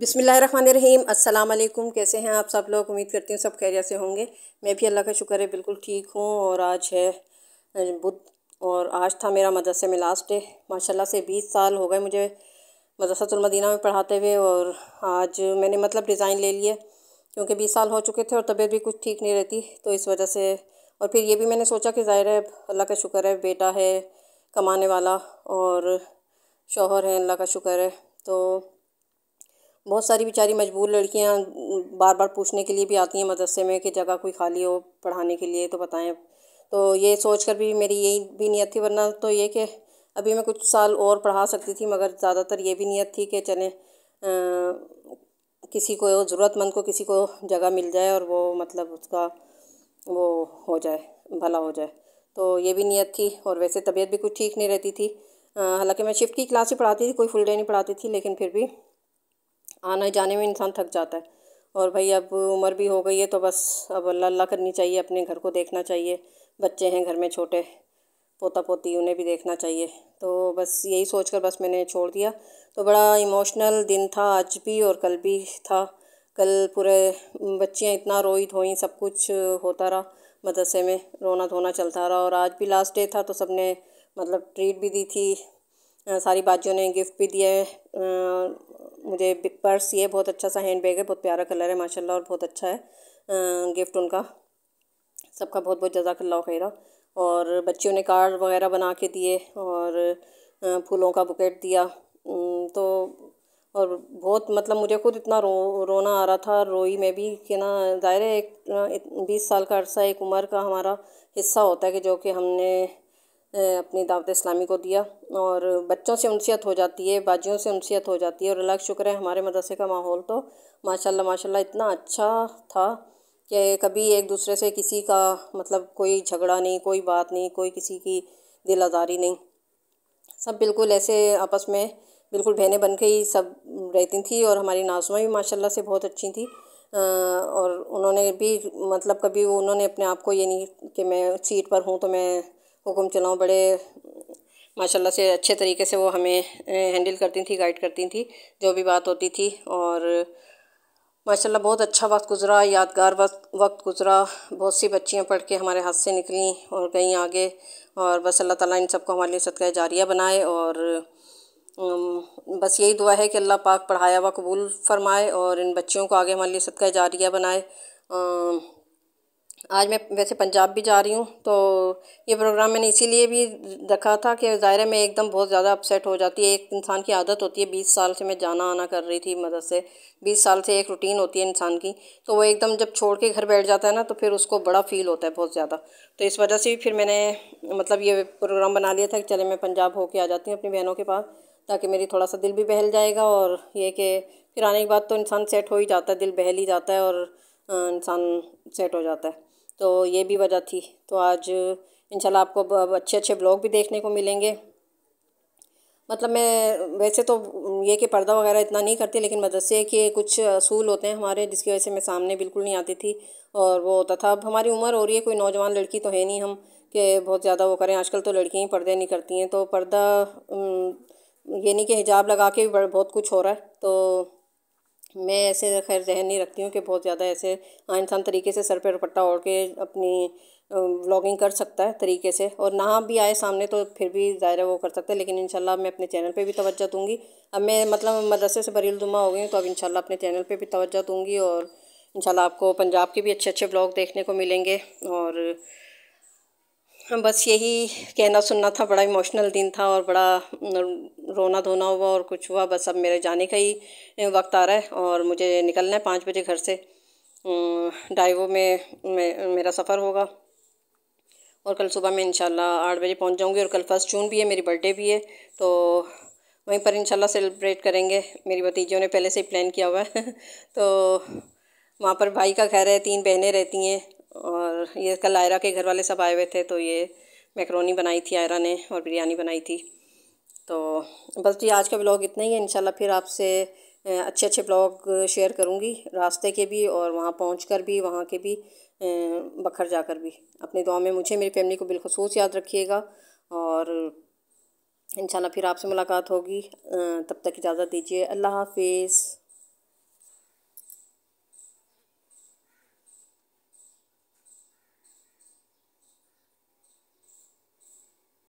बिसमीम अल्लाम कैसे हैं आप सब लोग उम्मीद करती हूँ सब खैरियत से होंगे मैं भी अल्लाह का शुक्र है बिल्कुल ठीक हूँ और आज है बुध और आज था मेरा मदरसे में लास्ट डे माशाल्लाह से बीस साल हो गए मुझे मदरसतुलमदीना में पढ़ाते हुए और आज मैंने मतलब डिज़ाइन ले लिए क्योंकि बीस साल हो चुके थे और तबीयत भी कुछ ठीक नहीं रहती तो इस वजह से और फिर ये भी मैंने सोचा कि ज़ाहिर है अल्लाह का शुक्र है बेटा है कमाने वाला और शोहर है अल्लाह का शुक्र है तो बहुत सारी बेचारी मजबूर लड़कियां बार बार पूछने के लिए भी आती हैं मदरसे में कि जगह कोई खाली हो पढ़ाने के लिए तो बताएं तो ये सोच कर भी मेरी यही भी नीयत थी वरना तो ये कि अभी मैं कुछ साल और पढ़ा सकती थी मगर ज़्यादातर ये भी नीयत थी कि चले किसी को ज़रूरतमंद को किसी को जगह मिल जाए और वो मतलब उसका वो हो जाए भला हो जाए तो ये भी नीयत थी और वैसे तबीयत भी कुछ ठीक नहीं रहती थी हालांकि मैं शिफ्ट की क्लास ही पढ़ाती थी कोई फुल डे नहीं पढ़ाती थी लेकिन फिर भी आने जाने में इंसान थक जाता है और भाई अब उम्र भी हो गई है तो बस अब अल्लाह अल्लाह करनी चाहिए अपने घर को देखना चाहिए बच्चे हैं घर में छोटे पोता पोती उन्हें भी देखना चाहिए तो बस यही सोच कर बस मैंने छोड़ दिया तो बड़ा इमोशनल दिन था आज भी और कल भी था कल पूरे बच्चियाँ इतना रोई धोई सब कुछ होता रहा मदरसे में रोना धोना चलता रहा और आज भी लास्ट डे था तो सबने मतलब ट्रीट भी दी थी सारी बाजियों ने गिफ्ट भी दिया है मुझे पर्स ये बहुत अच्छा सा हैंड बैग है बहुत प्यारा कलर है माशाल्लाह और बहुत अच्छा है गिफ्ट उनका सबका बहुत बहुत जजाकल्ला खैरा और बच्चियों ने कार्ड वगैरह बना के दिए और फूलों का बुकेट दिया तो और बहुत मतलब मुझे खुद इतना रो रोना आ रहा था रोई में भी कि ना है एक बीस साल का अरसा एक उम्र का हमारा हिस्सा होता है कि जो कि हमने अपनी दावत इस्लामी को दिया और बच्चों से उनसीयत हो जाती है बाजियों से उनसियत हो जाती है और अल्लाह शुक्र है हमारे मदरसे का माहौल तो माशाल्लाह माशाल्लाह इतना अच्छा था कि कभी एक दूसरे से किसी का मतलब कोई झगड़ा नहीं कोई बात नहीं कोई किसी की दिल आज़ारी नहीं सब बिल्कुल ऐसे आपस में बिल्कुल बहनें बन के ही सब रहती थी और हमारी नाजमा भी माशाल्लाह से बहुत अच्छी थी और उन्होंने भी मतलब कभी उन्होंने अपने आप को ये नहीं कि मैं सीट पर हूँ तो मैं हुक्म चुनाव बड़े माशाल्लाह से अच्छे तरीके से वो हमें हैंडल करती थी गाइड करती थी जो भी बात होती थी और माशाल्लाह बहुत अच्छा वक्त गुज़रा यादगार वक्त वक्त गुज़रा बहुत सी बच्चियां पढ़ के हमारे हाथ से निकली और गई आगे और बस अल्लाह ताला इन सबको हमारे लिए सदका जारिया बनाए और बस यही दुआ है कि अल्लाह पाक पढ़ाया हुआ कबूल फरमाए और इन बच्चियों को आगे हमारे लिए सदका जारिया बनाए आज मैं वैसे पंजाब भी जा रही हूँ तो ये प्रोग्राम मैंने इसीलिए भी रखा था कि ज़ाहिर मैं एकदम बहुत ज़्यादा अपसेट हो जाती है एक इंसान की आदत होती है बीस साल से मैं जाना आना कर रही थी मदद से बीस साल से एक रूटीन होती है इंसान की तो वो एकदम जब छोड़ के घर बैठ जाता है ना तो फिर उसको बड़ा फील होता है बहुत ज़्यादा तो इस वजह से भी फिर मैंने मतलब ये प्रोग्राम बना लिया था कि चले मैं पंजाब होके आ जाती हूँ अपनी बहनों के पास ताकि मेरी थोड़ा सा दिल भी बहल जाएगा और ये कि फिर आने के बाद तो इंसान सेट हो ही जाता है दिल बहल ही जाता है और इंसान सेट हो जाता है तो ये भी वजह थी तो आज इंशाल्लाह आपको अच्छे अच्छे ब्लॉग भी देखने को मिलेंगे मतलब मैं वैसे तो ये कि पर्दा वगैरह इतना नहीं करती लेकिन मदरसे के कुछ असूल होते हैं हमारे जिसकी वजह से मैं सामने बिल्कुल नहीं आती थी और वो होता था अब हमारी उम्र हो रही है कोई नौजवान लड़की तो है नहीं हम कि बहुत ज़्यादा वो करें आजकल तो लड़कियाँ ही पर्दे नहीं करती हैं तो पर्दा ये नहीं कि हिजाब लगा के भी बहुत कुछ हो रहा है तो मैं ऐसे खैर जहन नहीं रखती हूँ कि बहुत ज़्यादा ऐसे आसान हाँ, तरीके से सर पर दुपट्टा ओढ़ के अपनी व्लॉगिंग कर सकता है तरीके से और ना भी आए सामने तो फिर भी ज़ाहिर वो कर सकते हैं लेकिन इंशाल्लाह मैं अपने चैनल पे भी तवज्जो दूँगी अब मैं मतलब मदरसे से बरील दुमा हो गई हूँ तो अब इंशाल्लाह अपने चैनल पे भी तवज्जो दूँगी और इंशाल्लाह आपको पंजाब के भी अच्छे अच्छे ब्लॉग देखने को मिलेंगे और बस यही कहना सुनना था बड़ा इमोशनल दिन था और बड़ा रोना धोना हुआ और कुछ हुआ बस अब मेरे जाने का ही वक्त आ रहा है और मुझे निकलना है पाँच बजे घर से डाइवो में मे, मेरा सफ़र होगा और कल सुबह मैं इंशाल्लाह आठ बजे पहुंच जाऊंगी और कल फर्स्ट जून भी है मेरी बर्थडे भी है तो वहीं पर इंशाल्लाह सेलिब्रेट करेंगे मेरी भतीजियों ने पहले से ही प्लान किया हुआ है तो वहाँ पर भाई का घर है तीन बहनें रहती हैं और ये कल आयरा के घर वाले सब आए हुए थे तो ये मैक्रोनी बनाई थी आयरा ने और बिरयानी बनाई थी तो बस जी आज का ब्लॉग इतना ही है इंशाल्लाह फिर आपसे अच्छे अच्छे ब्लॉग शेयर करूँगी रास्ते के भी और वहाँ पहुँच कर भी वहाँ के भी बखर जाकर भी अपनी दुआ में मुझे मेरी फैमिली को बिलखसूस याद रखिएगा और इंशाल्लाह फिर आपसे मुलाकात होगी तब तक इजाज़त दीजिए अल्लाह हाफिज़